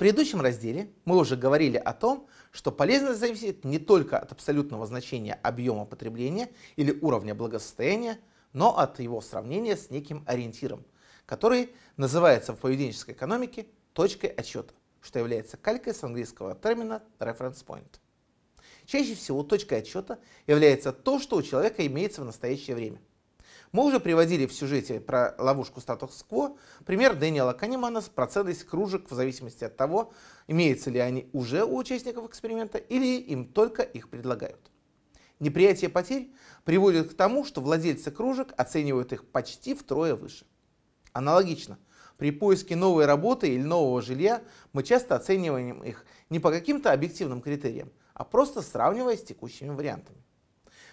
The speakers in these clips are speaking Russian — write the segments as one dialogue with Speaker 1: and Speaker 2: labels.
Speaker 1: предыдущем разделе мы уже говорили о том, что полезность зависит не только от абсолютного значения объема потребления или уровня благосостояния, но от его сравнения с неким ориентиром, который называется в поведенческой экономике точкой отсчета, что является калькой с английского термина reference point. Чаще всего точкой отсчета является то, что у человека имеется в настоящее время. Мы уже приводили в сюжете про ловушку статус-кво пример Дэниела Канемана с процентой кружек в зависимости от того, имеются ли они уже у участников эксперимента или им только их предлагают. Неприятие потерь приводит к тому, что владельцы кружек оценивают их почти втрое выше. Аналогично, при поиске новой работы или нового жилья мы часто оцениваем их не по каким-то объективным критериям, а просто сравнивая с текущими вариантами.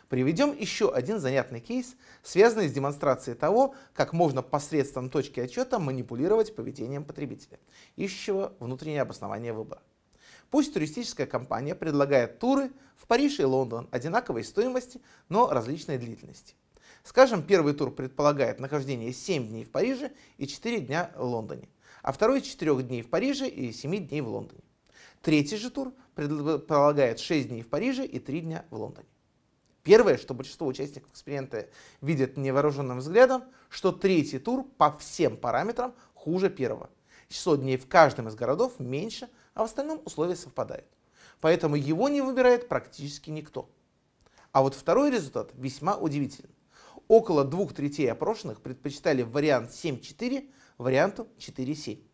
Speaker 1: Приведем еще один занятный кейс, связанный с демонстрацией того, как можно посредством точки отчета манипулировать поведением потребителя, ищущего внутреннее обоснование выбора. Пусть туристическая компания предлагает туры в Париж и Лондон одинаковой стоимости, но различной длительности. Скажем, первый тур предполагает нахождение 7 дней в Париже и 4 дня в Лондоне, а второй 4 дней в Париже и 7 дней в Лондоне. Третий же тур предполагает 6 дней в Париже и 3 дня в Лондоне. Первое, что большинство участников эксперимента видят невооруженным взглядом, что третий тур по всем параметрам хуже первого. Число дней в каждом из городов меньше, а в остальном условия совпадают. Поэтому его не выбирает практически никто. А вот второй результат весьма удивителен. Около двух третей опрошенных предпочитали вариант 7-4 варианту 4-7.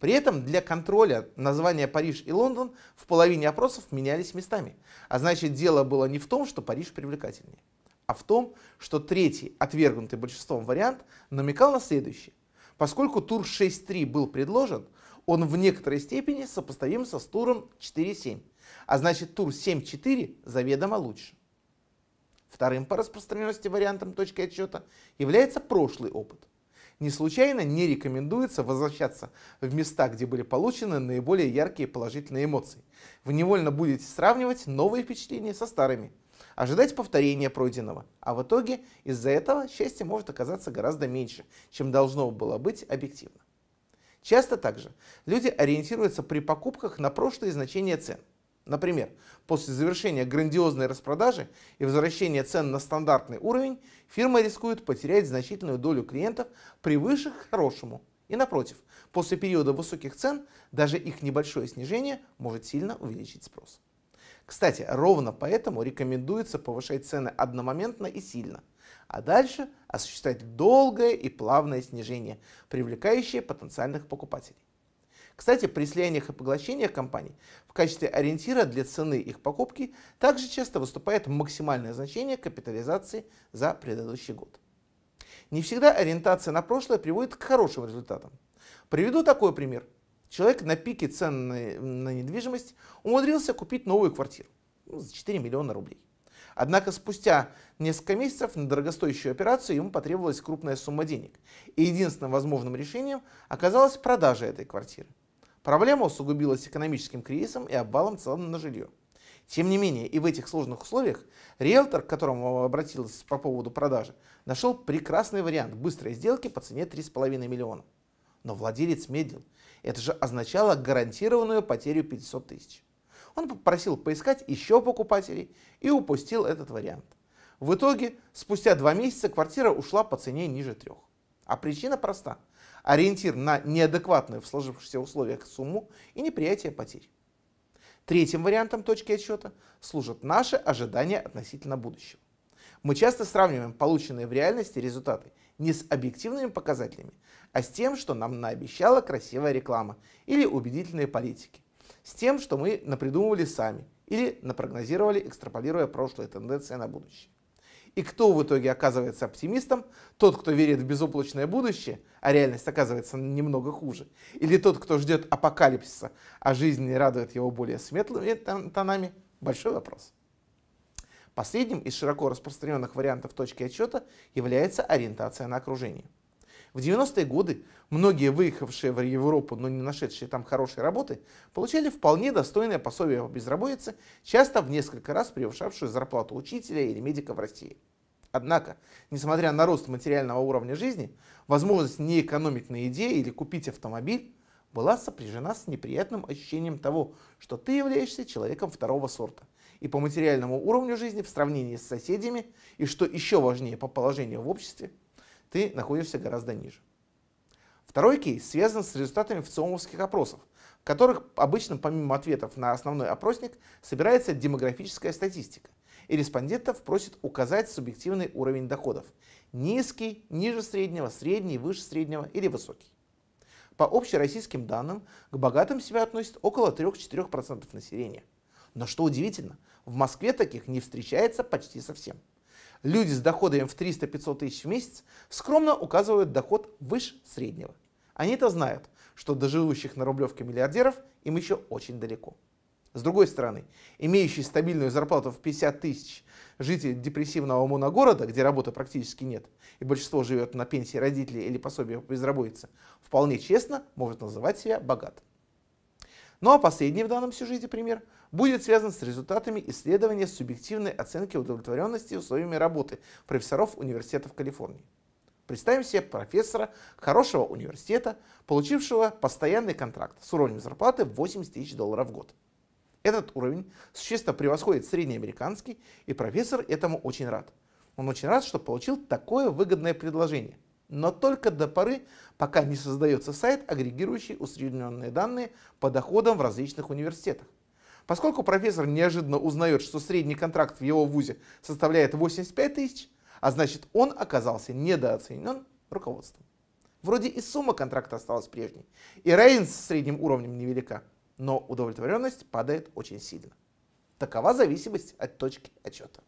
Speaker 1: При этом для контроля названия Париж и Лондон в половине опросов менялись местами. А значит, дело было не в том, что Париж привлекательнее, а в том, что третий, отвергнутый большинством вариант, намекал на следующее. Поскольку тур 6-3 был предложен, он в некоторой степени сопоставим со с туром 7 а значит тур 7-4 заведомо лучше. Вторым по распространенности вариантом точки отчета является прошлый опыт – не случайно не рекомендуется возвращаться в места, где были получены наиболее яркие положительные эмоции. Вы невольно будете сравнивать новые впечатления со старыми, ожидать повторения пройденного, а в итоге из-за этого счастье может оказаться гораздо меньше, чем должно было быть объективно. Часто также люди ориентируются при покупках на прошлые значения цен – Например, после завершения грандиозной распродажи и возвращения цен на стандартный уровень, фирма рискует потерять значительную долю клиентов, превыше хорошему. И напротив, после периода высоких цен даже их небольшое снижение может сильно увеличить спрос. Кстати, ровно поэтому рекомендуется повышать цены одномоментно и сильно, а дальше осуществлять долгое и плавное снижение, привлекающее потенциальных покупателей. Кстати, при слияниях и поглощениях компаний в качестве ориентира для цены их покупки также часто выступает максимальное значение капитализации за предыдущий год. Не всегда ориентация на прошлое приводит к хорошим результатам. Приведу такой пример. Человек на пике цен на недвижимость умудрился купить новую квартиру ну, за 4 миллиона рублей. Однако спустя несколько месяцев на дорогостоящую операцию ему потребовалась крупная сумма денег, и единственным возможным решением оказалась продажа этой квартиры. Проблема усугубилась экономическим кризисом и обвалом цен на жилье. Тем не менее, и в этих сложных условиях риэлтор, к которому обратился по поводу продажи, нашел прекрасный вариант быстрой сделки по цене 3,5 миллиона. Но владелец медлил. Это же означало гарантированную потерю 500 тысяч. Он попросил поискать еще покупателей и упустил этот вариант. В итоге, спустя два месяца квартира ушла по цене ниже трех. А причина проста – ориентир на неадекватную в сложившихся условиях сумму и неприятие потерь. Третьим вариантом точки отсчета служат наши ожидания относительно будущего. Мы часто сравниваем полученные в реальности результаты не с объективными показателями, а с тем, что нам наобещала красивая реклама или убедительные политики, с тем, что мы напридумывали сами или напрогнозировали, экстраполируя прошлые тенденции на будущее. И кто в итоге оказывается оптимистом? Тот, кто верит в безоблачное будущее, а реальность оказывается немного хуже. Или тот, кто ждет апокалипсиса, а жизнь не радует его более светлыми тонами? Большой вопрос. Последним из широко распространенных вариантов точки отчета является ориентация на окружение. В 90-е годы многие выехавшие в Европу, но не нашедшие там хорошей работы, получали вполне достойное пособие по безработице, часто в несколько раз превышавшую зарплату учителя или медика в России. Однако, несмотря на рост материального уровня жизни, возможность не экономить на еде или купить автомобиль была сопряжена с неприятным ощущением того, что ты являешься человеком второго сорта и по материальному уровню жизни в сравнении с соседями, и что еще важнее по положению в обществе – ты находишься гораздо ниже. Второй кейс связан с результатами ВЦИОМовских опросов, в которых обычно помимо ответов на основной опросник собирается демографическая статистика, и респондентов просят указать субъективный уровень доходов – низкий, ниже среднего, средний, выше среднего или высокий. По общероссийским данным, к богатым себя относят около 3-4% населения. Но что удивительно, в Москве таких не встречается почти совсем. Люди с доходами в 300-500 тысяч в месяц скромно указывают доход выше среднего. они это знают, что до живущих на рублевке миллиардеров им еще очень далеко. С другой стороны, имеющие стабильную зарплату в 50 тысяч жители депрессивного моногорода, где работы практически нет, и большинство живет на пенсии родителей или пособия по безработице, вполне честно может называть себя богатым. Ну а последний в данном сюжете пример будет связан с результатами исследования субъективной оценки удовлетворенности условиями работы профессоров университетов Калифорнии. Представим себе профессора хорошего университета, получившего постоянный контракт с уровнем зарплаты 80 тысяч долларов в год. Этот уровень существенно превосходит среднеамериканский, и профессор этому очень рад. Он очень рад, что получил такое выгодное предложение – но только до поры, пока не создается сайт, агрегирующий усредненные данные по доходам в различных университетах. Поскольку профессор неожиданно узнает, что средний контракт в его вузе составляет 85 тысяч, а значит он оказался недооценен руководством. Вроде и сумма контракта осталась прежней, и разница с средним уровнем невелика, но удовлетворенность падает очень сильно. Такова зависимость от точки отчета.